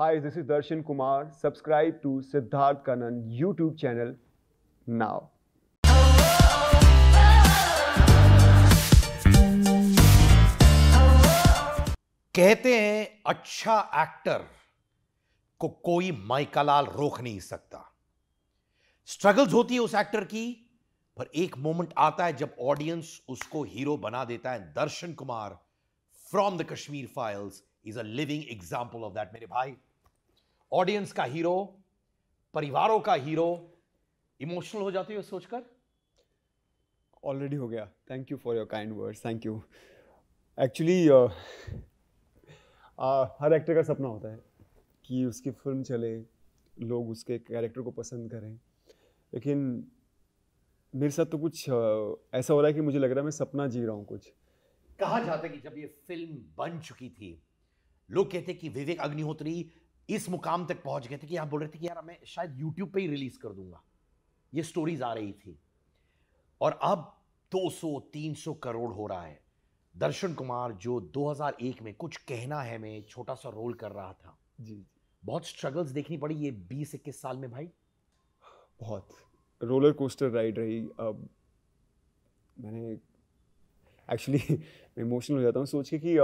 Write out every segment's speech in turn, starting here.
Hi, this is Darshan Kumar. Subscribe to Siddharth Kanan YouTube channel now. कहते हैं अच्छा actor को कोई माइका लाल रोक नहीं सकता स्ट्रगल्स होती है उस एक्टर की पर एक मोमेंट आता है जब ऑडियंस उसको हीरो बना देता है Darshan Kumar from the Kashmir Files is a living example of that मेरे भाई ऑडियंस का हीरो परिवारों का हीरो इमोशनल हो जाते हो सोचकर ऑलरेडी हो गया thank you for your kind words thank you actually हर एक्टर का सपना होता है कि उसकी फिल्म चले लोग उसके कैरेक्टर को पसंद करें लेकिन मेरे साथ तो कुछ ऐसा हो रहा है कि मुझे लग रहा है मैं सपना जी रहा हूँ कुछ कहा जाता है कि जब ये फिल्म बन चुकी थी लोग कहते कि विवेक अग्निहोत्री इस मुकाम तक पहुंच गए थे कि यहाँ बोल रहे थे कि यार मैं शायद यूट्यूब पे ही रिलीज कर दूंगा ये स्टोरीज आ रही थी और अब 200 300 करोड़ हो रहा है दर्शन कुमार जो 2001 में कुछ कहना है मैं छोटा सा रोल कर रहा था जी, जी। बहुत स्ट्रगल्स देखनी पड़ी ये बीस इक्कीस साल में भाई बहुत रोलर कोस्टर राइड रही अब मैंने एक्चुअली मैं इमोशनल हो जाता हूँ सोच के कि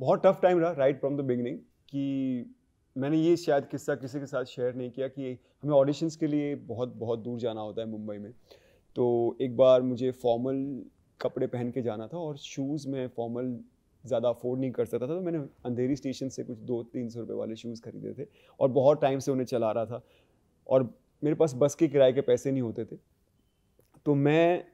बहुत टफ टाइम रहा राइट फ्रॉम द बिगनिंग कि मैंने ये शायद किस्सा किसी के साथ शेयर नहीं किया कि हमें ऑडिशंस के लिए बहुत बहुत दूर जाना होता है मुंबई में तो एक बार मुझे फॉर्मल कपड़े पहन के जाना था और शूज़ में फॉर्मल ज़्यादा अफोर्ड नहीं कर सकता था तो मैंने अंधेरी स्टेशन से कुछ दो तीन सौ रुपये वाले शूज़ खरीदे थे और बहुत टाइम से उन्हें चला रहा था और मेरे पास बस के किराए के पैसे नहीं होते थे तो मैं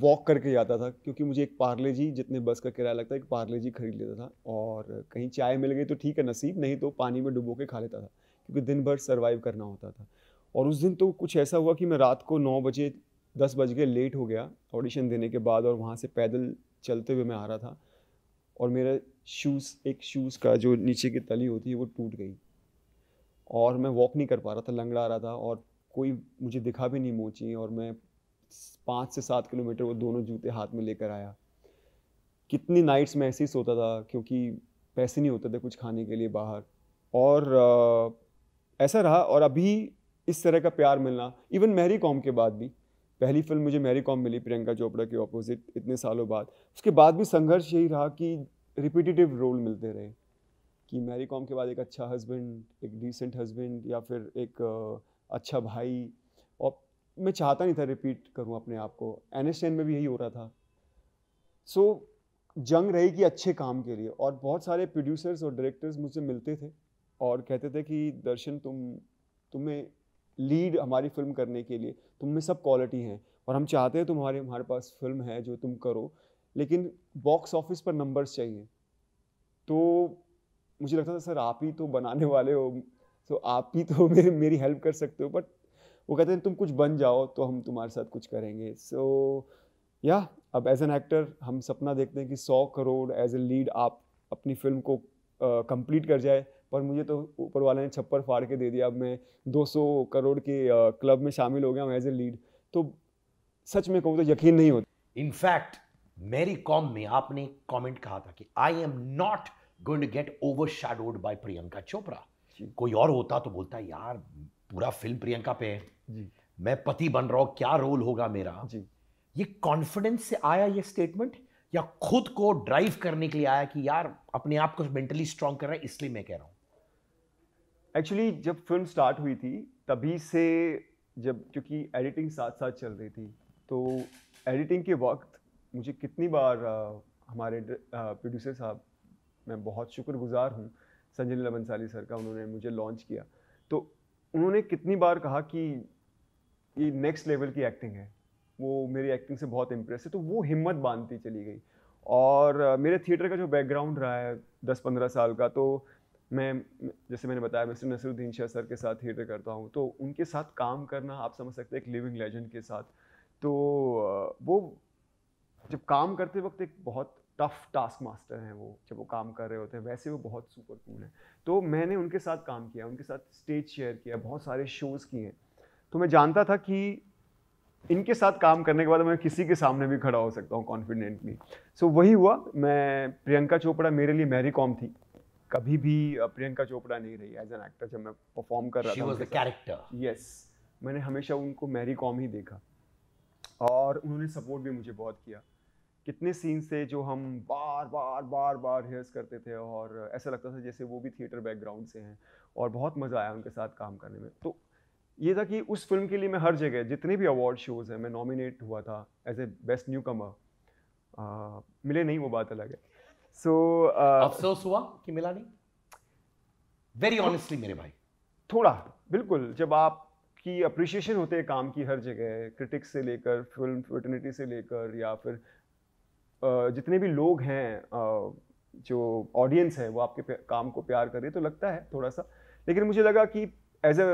वॉक करके जाता था क्योंकि मुझे एक पार्ले जी जितने बस का किराया लगता है एक पार्ले जी खरीद लेता था और कहीं चाय मिल गई तो ठीक है नसीब नहीं तो पानी में डुबो के खा लेता था क्योंकि दिन भर सर्वाइव करना होता था और उस दिन तो कुछ ऐसा हुआ कि मैं रात को नौ बजे दस बज के लेट हो गया ऑडिशन देने के बाद और वहाँ से पैदल चलते हुए मैं आ रहा था और मेरा शूज़ एक शूज़ का जो नीचे की तली होती है वो टूट गई और मैं वॉक नहीं कर पा रहा था लंगड़ा रहा था और कोई मुझे दिखा भी नहीं मोची और मैं पाँच से सात किलोमीटर वो दोनों जूते हाथ में लेकर आया कितनी नाइट्स में ऐसे ही सोता था क्योंकि पैसे नहीं होते थे कुछ खाने के लिए बाहर और ऐसा रहा और अभी इस तरह का प्यार मिलना इवन मैरी कॉम के बाद भी पहली फिल्म मुझे मैरी कॉम मिली प्रियंका चोपड़ा के ऑपोजिट इतने सालों बाद उसके बाद भी संघर्ष यही रहा कि रिपीटिटिव रोल मिलते रहे कि मैरी कॉम के बाद एक अच्छा हस्बैंड एक डिसेंट हस्बैंड या फिर एक अच्छा भाई और मैं चाहता नहीं था रिपीट करूँ अपने आप को एन एस में भी यही हो रहा था सो so, जंग रहेगी अच्छे काम के लिए और बहुत सारे प्रोड्यूसर्स और डायरेक्टर्स मुझसे मिलते थे और कहते थे कि दर्शन तुम तुम्हें लीड हमारी फिल्म करने के लिए तुम में सब क्वालिटी हैं और हम चाहते हैं तुम्हारे हमारे पास फिल्म है जो तुम करो लेकिन बॉक्स ऑफिस पर नंबर्स चाहिए तो मुझे लगता था सर आप ही तो बनाने वाले हो तो आप ही तो मेरे मेरी हेल्प कर सकते हो बट वो कहते हैं तुम कुछ बन जाओ तो हम तुम्हारे साथ कुछ करेंगे सो so, या yeah, अब एज एन एक्टर हम सपना देखते हैं कि सौ करोड़ एज ए लीड आप अपनी फिल्म को कंप्लीट uh, कर जाए पर मुझे तो ऊपर वाले ने छप्पर फाड़ के दे दिया अब मैं 200 करोड़ के क्लब uh, में शामिल हो गया हूँ एज ए लीड तो सच में कहूँ तो यकीन नहीं होता इनफैक्ट मेरी कॉम में आपने कमेंट कहा था कि I am not going to get overshadowed by Priyanka Chopra कोई और होता तो बोलता यार पूरा फिल्म प्रियंका पे है जी मैं पति बन रहा हूँ क्या रोल होगा मेरा जी ये कॉन्फिडेंस से आया ये स्टेटमेंट या खुद को ड्राइव करने के लिए आया कि यार अपने आप को मेंटली स्ट्रांग कर रहा है इसलिए मैं कह रहा हूं एक्चुअली जब फिल्म स्टार्ट हुई थी तभी से जब क्योंकि एडिटिंग साथ साथ चल रही थी तो एडिटिंग के वक्त मुझे कितनी बार आ, हमारे प्रोड्यूसर साहब मैं बहुत शुक्रगुजार हूँ संजय लमंसाली सर का उन्होंने मुझे लॉन्च किया तो उन्होंने कितनी बार कहा कि ये नेक्स्ट लेवल की एक्टिंग है वो मेरी एक्टिंग से बहुत इम्प्रेस है तो वो हिम्मत बांधती चली गई और मेरे थिएटर का जो बैकग्राउंड रहा है दस पंद्रह साल का तो मैं जैसे मैंने बताया मिस्टर नसरुद्दीन शाह सर के साथ थिएटर करता हूँ तो उनके साथ काम करना आप समझ सकते हैं एक लिविंग लेजेंड के साथ तो वो जब काम करते वक्त एक बहुत टफ टास्क मास्टर हैं वो जब वो काम कर रहे होते हैं वैसे वो बहुत सुपर कूल हैं तो मैंने उनके साथ काम किया उनके साथ स्टेज शेयर किया बहुत सारे शोज़ किए तो मैं जानता था कि इनके साथ काम करने के बाद मैं किसी के सामने भी खड़ा हो सकता हूँ कॉन्फिडेंटली सो so, वही हुआ मैं प्रियंका चोपड़ा मेरे लिए मैरी कॉम थी कभी भी प्रियंका चोपड़ा नहीं रही एज एन एक्टर जब मैं परफॉर्म कर रहा था कैरेक्टर यस मैंने हमेशा उनको मैरी कॉम ही देखा और उन्होंने सपोर्ट भी मुझे बहुत किया कितने सीन से जो हम बार बार बार बार रिहर्स करते थे और ऐसा लगता था जैसे वो भी थिएटर बैकग्राउंड से हैं और बहुत मज़ा आया उनके साथ काम करने में तो ये था कि उस फिल्म के लिए मैं हर जगह जितने भी अवार्ड शोज़ हैं मैं नॉमिनेट हुआ था as a best newcomer मिले नहीं वो बात अलग है सो अफसोस हुआ कि मिला नहीं वेरी ऑनेस्टली मेरे भाई थोड़ा बिल्कुल जब आप की अप्रिशिएशन होते हैं काम की हर जगह क्रिटिक्स से लेकर फिल्म फ्रेटर्निटी से लेकर या फिर जितने भी लोग हैं जो ऑडियंस है वो आपके काम को प्यार कर रही है तो लगता है थोड़ा सा लेकिन मुझे लगा कि एज अ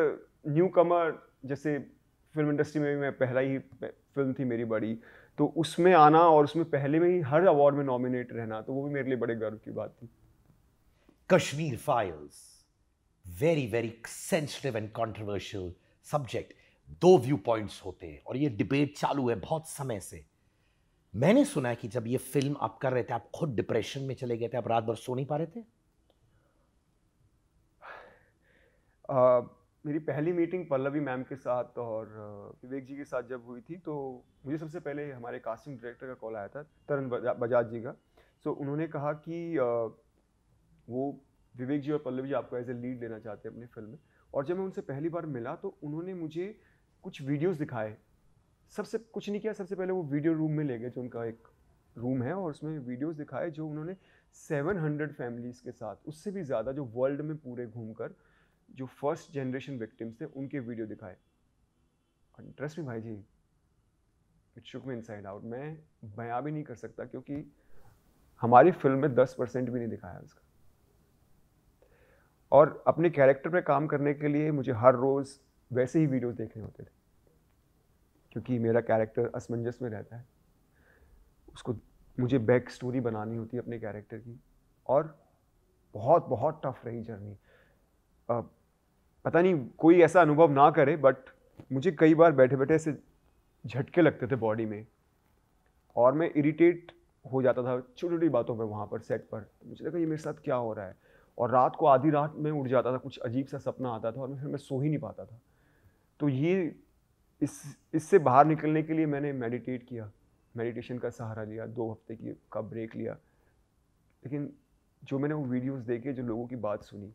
न्यू कमर जैसे फिल्म इंडस्ट्री में भी मैं पहला ही फिल्म थी मेरी बड़ी तो उसमें आना और उसमें पहले में ही हर अवार्ड में नॉमिनेट रहना तो वो भी मेरे लिए बड़े गर्व की बात थी Kashmir Files very very sensitive and controversial subject दो व्यू पॉइंट्स होते हैं और ये डिबेट चालू है बहुत समय से मैंने सुना है कि जब ये फिल्म आप कर रहे थे आप खुद डिप्रेशन में चले गए थे आप रात भर सो नहीं पा रहे थे आ, मेरी पहली मीटिंग पल्लवी मैम के साथ और विवेक जी के साथ जब हुई थी तो मुझे सबसे पहले हमारे कास्टिंग डायरेक्टर का कॉल आया था तरन बजाज जी का सो so, उन्होंने कहा कि आ, वो विवेक जी और पल्लवी जी आपको एज ए लीड लेना चाहते हैं अपनी फिल्म में और जब मैं उनसे पहली बार मिला तो उन्होंने मुझे कुछ वीडियोस दिखाए सबसे कुछ नहीं किया सबसे पहले वो वीडियो रूम में ले गए जो उनका एक रूम है और उसमें वीडियोस दिखाए जो उन्होंने 700 फैमिलीज़ के साथ उससे भी ज़्यादा जो वर्ल्ड में पूरे घूमकर जो फर्स्ट जनरेशन विक्टिम्स थे उनके वीडियो दिखाए इंटरेस्ट में भाई जी इट शुक में इनसाइड आउट मैं बयां भी नहीं कर सकता क्योंकि हमारी फिल्म में दस परसेंट भी नहीं दिखाया उसका और अपने कैरेक्टर पे काम करने के लिए मुझे हर रोज़ वैसे ही वीडियोस देखने होते थे क्योंकि मेरा कैरेक्टर असमंजस में रहता है उसको मुझे बैक स्टोरी बनानी होती है अपने कैरेक्टर की और बहुत बहुत टफ रही जर्नी पता नहीं कोई ऐसा अनुभव ना करे बट मुझे कई बार बैठे बैठे ऐसे झटके लगते थे बॉडी में और मैं इरिटेट हो जाता था छोटी छोटी बातों पर वहाँ पर सेट पर मुझे लगा ये मेरे साथ क्या हो रहा है और रात को आधी रात में उठ जाता था कुछ अजीब सा सपना आता था और मैं फिर मैं सो ही नहीं पाता था तो ये इस इससे बाहर निकलने के लिए मैंने मेडिटेट किया मेडिटेशन का सहारा लिया दो हफ्ते की का ब्रेक लिया लेकिन जो मैंने वो वीडियोस देखे जो लोगों की बात सुनी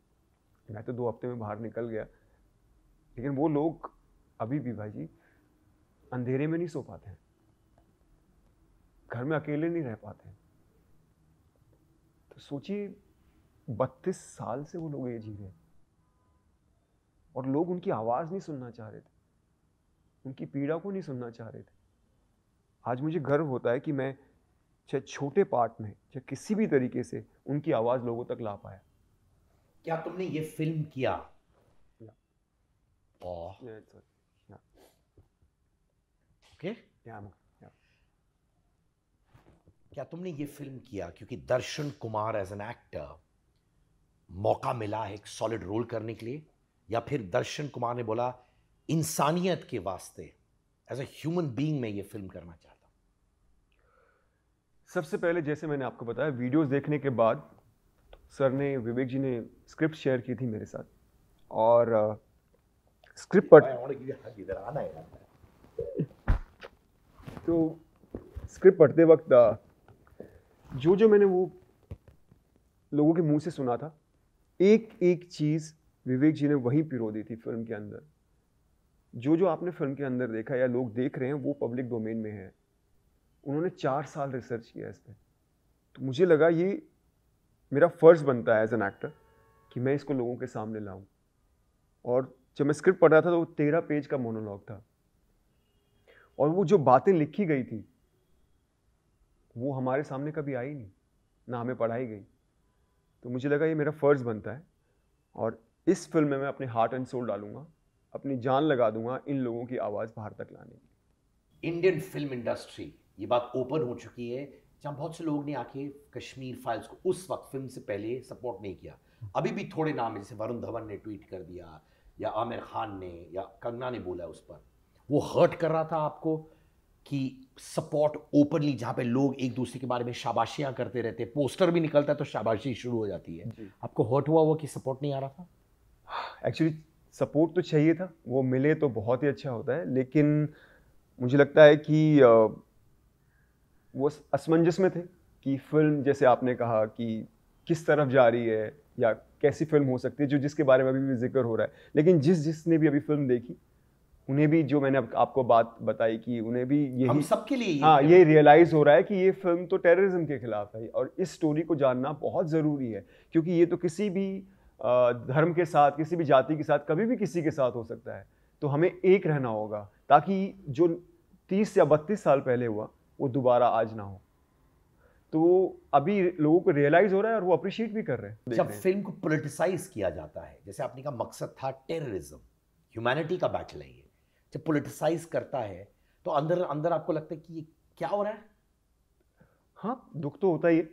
मैं तो दो हफ्ते में बाहर निकल गया लेकिन वो लोग अभी भी भाई जी अंधेरे में नहीं सो पाते हैं घर में अकेले नहीं रह पाते हैं तो सोचिए बत्तीस साल से वो लोग ये जी रहे और लोग उनकी आवाज़ नहीं सुनना चाह रहे थे उनकी पीड़ा को नहीं सुनना चाह रहे थे आज मुझे गर्व होता है कि मैं चाहे छोटे पार्ट में चाहे किसी भी तरीके से उनकी आवाज़ लोगों तक ला पाया क्या तुमने ये फिल्म किया क्या तुमने ये फिल्म किया क्योंकि Darshan Kumar as an actor मौका मिला एक सॉलिड रोल करने के लिए या फिर दर्शन कुमार ने बोला इंसानियत के वास्ते एज ए ह्यूमन बींग में ये फिल्म करना चाहता सबसे पहले जैसे मैंने आपको बताया वीडियोस देखने के बाद सर ने विवेक जी ने स्क्रिप्ट शेयर की थी मेरे साथ और स्क्रिप्ट uh, पढ़ तो स्क्रिप्ट पढ़ते वक्त uh, जो जो मैंने वो लोगों के मुंह से सुना था एक एक चीज़ विवेक जी ने वहीं पिरो दी थी फिल्म के अंदर जो जो आपने फिल्म के अंदर देखा या लोग देख रहे हैं वो पब्लिक डोमेन में है उन्होंने चार साल रिसर्च किया इस पर तो मुझे लगा ये मेरा फ़र्ज़ बनता है एज एन एक्टर कि मैं इसको लोगों के सामने लाऊं और जब मैं स्क्रिप्ट पढ़ रहा था तो वो तेरह पेज का मोनोलॉग था और वो जो बातें लिखी गई थी वो हमारे सामने कभी आई नहीं ना हमें पढ़ाई गई तो मुझे लगा ये मेरा फ़र्ज़ बनता है और इस फिल्म में मैं अपने हार्ट एंड सोल डालूंगा अपनी जान लगा दूंगा इन लोगों की आवाज़ बाहर तक लाने की इंडियन फिल्म इंडस्ट्री ये बात ओपन हो चुकी है जहां बहुत से लोग ने आके कश्मीर फाइल्स को उस वक्त फिल्म से पहले सपोर्ट नहीं किया अभी भी थोड़े नाम है जैसे वरुण धवन ने ट्वीट कर दिया या आमिर खान ने या कंगना ने बोला उस पर वो हर्ट कर रहा था आपको कि सपोर्ट ओपनली जहां पे लोग एक दूसरे के बारे में शाबाशियां करते रहते पोस्टर भी निकलता है तो शाबाशी शुरू हो जाती है आपको हर्ट हुआ हुआ कि सपोर्ट नहीं आ रहा था एक्चुअली सपोर्ट तो चाहिए था वो मिले तो बहुत ही अच्छा होता है लेकिन मुझे लगता है कि वो असमंजस में थे कि फिल्म जैसे आपने कहा कि किस तरफ जा रही है या कैसी फिल्म हो सकती है जो जिसके बारे में अभी भी जिक्र हो रहा है लेकिन जिस जिसने भी अभी फिल्म देखी उन्हें भी जो मैंने आपको बात बताई कि उन्हें भी यही हम सबके लिए हाँ ये रियलाइज हो रहा है कि ये फिल्म तो टेररिज्म के खिलाफ है और इस स्टोरी को जानना बहुत ज़रूरी है क्योंकि ये तो किसी भी धर्म के साथ किसी भी जाति के साथ कभी भी किसी के साथ हो सकता है तो हमें एक रहना होगा ताकि जो तीस या बत्तीस साल पहले हुआ वो दोबारा आज ना हो तो अभी लोगों को रियलाइज हो रहा है और वो अप्रिशिएट भी कर रहे हैं जब फिल्म को पोलिटिसाइज किया जाता है जैसे आपने कहा मकसद था टेररिज्म ह्यूमैनिटी का बैटल है ये जब पोलिटिसाइज करता है तो अंदर अंदर आपको लगता है कि ये क्या हो रहा है हाँ दुख तो होता ही है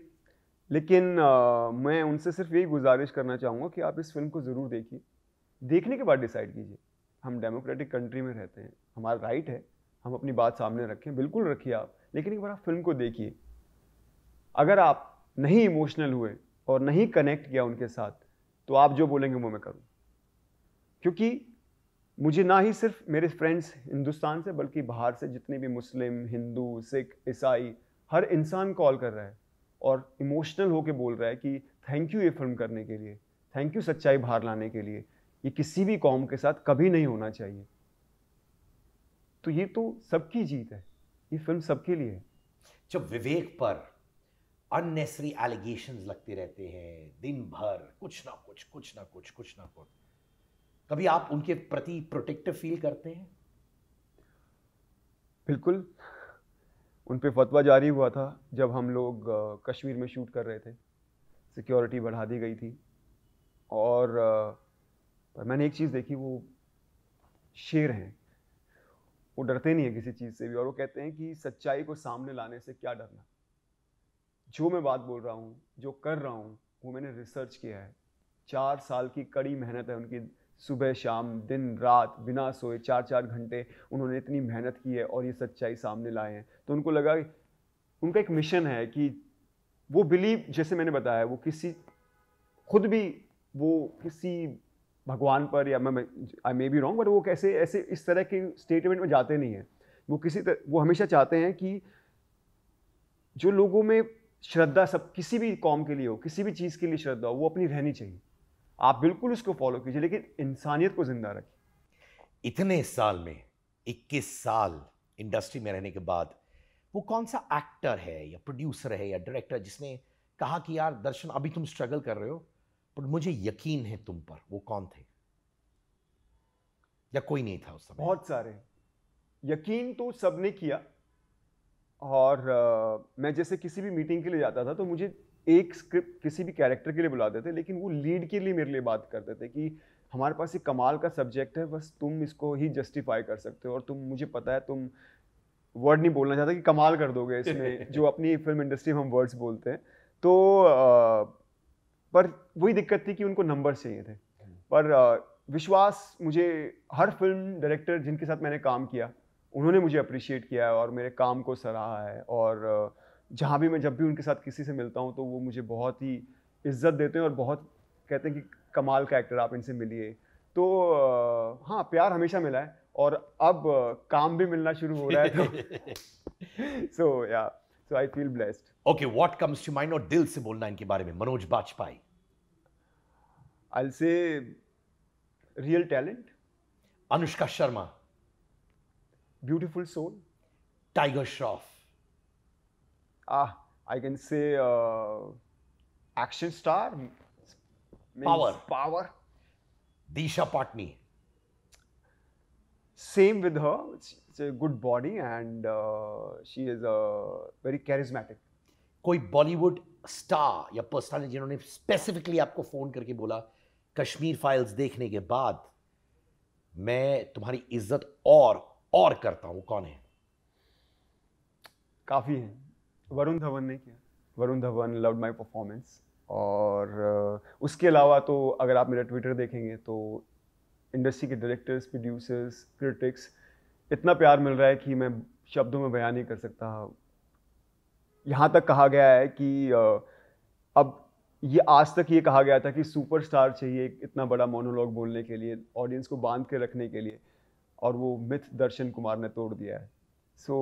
लेकिन आ, मैं उनसे सिर्फ यही गुजारिश करना चाहूँगा कि आप इस फिल्म को ज़रूर देखिए देखने के बाद डिसाइड कीजिए हम डेमोक्रेटिक कंट्री में रहते हैं हमारा राइट है हम अपनी बात सामने रखें बिल्कुल रखिए आप लेकिन एक बार आप फिल्म को देखिए अगर आप नहीं इमोशनल हुए और नहीं कनेक्ट किया उनके साथ तो आप जो बोलेंगे वो मैं करूँ क्योंकि मुझे ना ही सिर्फ मेरे फ्रेंड्स हिंदुस्तान से बल्कि बाहर से जितने भी मुस्लिम हिंदू सिख ईसाई हर इंसान कॉल कर रहा है और इमोशनल होके बोल रहा है कि थैंक यू ये फिल्म करने के लिए थैंक यू सच्चाई बाहर लाने के लिए ये किसी भी कौम के साथ कभी नहीं होना चाहिए तो ये तो सबकी जीत है ये फिल्म सबके लिए है जब विवेक पर अननेसरी एलिगेशन लगते रहते हैं दिन भर कुछ ना कुछ कुछ ना कुछ कुछ ना कुछ कभी आप उनके प्रति प्रोटेक्टिव फील करते हैं बिल्कुल उन पर फतवा जारी हुआ था जब हम लोग कश्मीर में शूट कर रहे थे सिक्योरिटी बढ़ा दी गई थी और पर मैंने एक चीज़ देखी वो शेर हैं वो डरते नहीं हैं किसी चीज़ से भी और वो कहते हैं कि सच्चाई को सामने लाने से क्या डरना जो मैं बात बोल रहा हूँ जो कर रहा हूँ वो मैंने रिसर्च किया है चार साल की कड़ी मेहनत है उनकी सुबह शाम दिन रात बिना सोए चार चार घंटे उन्होंने इतनी मेहनत की है और ये सच्चाई सामने लाए हैं तो उनको लगा उनका एक मिशन है कि वो बिलीव जैसे मैंने बताया वो किसी खुद भी वो किसी भगवान पर या मैं I may be wrong but वो कैसे ऐसे इस तरह के स्टेटमेंट में जाते नहीं हैं वो किसी तर, वो हमेशा चाहते हैं कि जो लोगों में श्रद्धा सब किसी भी कॉम के लिए हो किसी भी चीज़ के लिए श्रद्धा हो वो अपनी रहनी चाहिए आप बिल्कुल इसको फॉलो कीजिए लेकिन इंसानियत को ज़िंदा रखिए इतने साल में 21 साल इंडस्ट्री में रहने के बाद वो कौन सा एक्टर है या प्रोड्यूसर है या डायरेक्टर जिसने कहा कि यार दर्शन अभी तुम स्ट्रगल कर रहे हो पर मुझे यकीन है तुम पर वो कौन थे या कोई नहीं था उस समय बहुत सारे यकीन तो सबने किया और आ, मैं जैसे किसी भी मीटिंग के लिए जाता था तो मुझे एक स्क्रिप्ट किसी भी कैरेक्टर के लिए बुलाते थे लेकिन वो लीड के लिए मेरे लिए बात करते थे कि हमारे पास एक कमाल का सब्जेक्ट है बस तुम इसको ही जस्टिफाई कर सकते हो और तुम मुझे पता है तुम वर्ड नहीं बोलना चाहते कि कमाल कर दोगे इसमें जो अपनी फिल्म इंडस्ट्री में हम वर्ड्स बोलते हैं तो आ, पर वही दिक्कत थी कि उनको नंबर चाहिए थे पर आ, विश्वास मुझे हर फिल्म डायरेक्टर जिनके साथ मैंने काम किया उन्होंने मुझे अप्रिशिएट किया है और मेरे काम को सराहा है और आ, जहाँ भी मैं जब भी उनके साथ किसी से मिलता हूँ तो वो मुझे बहुत ही इज्जत देते हैं और बहुत कहते हैं कि कमाल का एक्टर आप इनसे मिलिए तो हाँ प्यार हमेशा मिला है और अब काम भी मिलना शुरू हो रहा है तो so yeah so I feel blessed okay what comes to mind और दिल से बोलना इनके बारे में Manoj Bajpayee I say real talent Anushka Sharma beautiful soul Tiger Shroff ah, I can say uh, action star. Power. Power. Disha Patni. Same with her. It's, it's a good body and uh, she is a uh, very charismatic. कोई Bollywood star या personal जिन्होंने specifically आपको phone करके बोला Kashmir files देखने के बाद मैं तुम्हारी इज्जत और और करता हूं कौन है काफ़ी है वरुण धवन ने किया Varun Dhawan love my performance और उसके अलावा तो अगर आप मेरा ट्विटर देखेंगे तो इंडस्ट्री के डायरेक्टर्स प्रोड्यूसर्स क्रिटिक्स इतना प्यार मिल रहा है कि मैं शब्दों में बयान नहीं कर सकता यहाँ तक कहा गया है कि अब ये आज तक ये कहा गया था कि सुपरस्टार चाहिए इतना बड़ा मोनोलॉग बोलने के लिए ऑडियंस को बांध के रखने के लिए और वो मिथ दर्शन कुमार ने तोड़ दिया है सो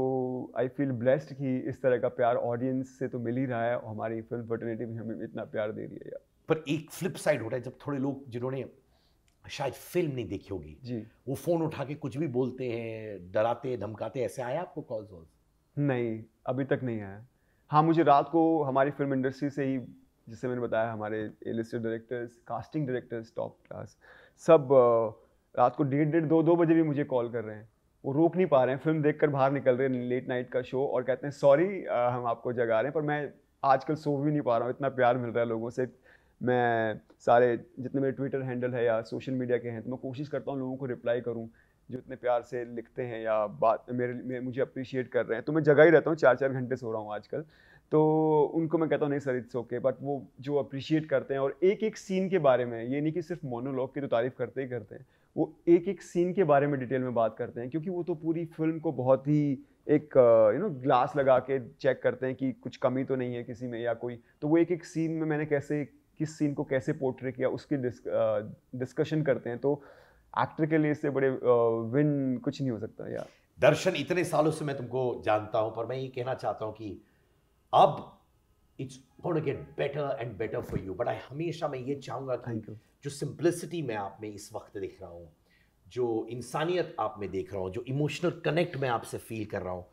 आई फील ब्लेस्ड कि इस तरह का प्यार ऑडियंस से तो मिल ही रहा है और हमारी फिल्म फर्टर्निटी भी हमें इतना प्यार दे रही है यार पर एक फ्लिप साइड हो रहा है जब थोड़े लोग जिन्होंने शायद फिल्म नहीं देखी होगी जी वो फ़ोन उठा के कुछ भी बोलते हैं डराते धमकाते ऐसे आया आपको कॉल्स वॉल्स नहीं अभी तक नहीं आया हाँ मुझे रात को हमारी फिल्म इंडस्ट्री से ही जैसे मैंने बताया हमारे A listed directors casting directors top class सब रात को डेढ़ डेढ़ दो दो बजे भी मुझे कॉल कर रहे हैं वो रोक नहीं पा रहे हैं फिल्म देखकर बाहर निकल रहे हैं लेट नाइट का शो और कहते हैं सॉरी हम आपको जगा रहे हैं पर मैं आजकल सो भी नहीं पा रहा हूँ इतना प्यार मिल रहा है लोगों से मैं सारे जितने मेरे ट्विटर हैंडल है या सोशल मीडिया के हैं तो मैं कोशिश करता हूँ लोगों को रिप्लाई करूँ जो इतने प्यार से लिखते हैं या बात मेरे, मेरे मुझे अप्रिशिएट कर रहे हैं तो मैं जगह ही रहता हूँ चार चार घंटे सो रहा हूँ आजकल तो उनको मैं कहता हूँ नहीं सर इट्स ओके बट वो जो अप्रिशिएट करते हैं और एक एक सीन के बारे में ये नहीं कि सिर्फ मोनोलॉग की तो तारीफ़ करते ही करते हैं वो एक एक सीन के बारे में डिटेल में बात करते हैं क्योंकि वो तो पूरी फिल्म को बहुत ही एक यू नो ग्लास लगा के चेक करते हैं कि कुछ कमी तो नहीं है किसी में या कोई तो वो एक एक सीन में मैंने कैसे किस सीन को कैसे पोर्ट्रे किया उसकी डिस्कशन uh, करते हैं तो एक्टर के लिए इससे बड़े विन uh, कुछ नहीं हो सकता यार दर्शन इतने सालों से मैं तुमको जानता हूं पर मैं ये कहना चाहता हूं कि अब it's got get better and better for you but I हमेशा मैं ये चाहूँगा यू जो सिंप्लिसिटी मैं आप में इस वक्त देख रहा हूँ जो इंसानियत आप में देख रहा हूँ जो इमोशनल कनेक्ट मैं आपसे फील कर रहा हूँ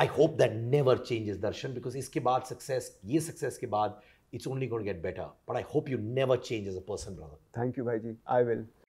I hope that never changes Darshan because इसके बाद सक्सेस ये सक्सेस के बाद it's only got get better but I hope you never change as a person brother thank you भाई जी आई विल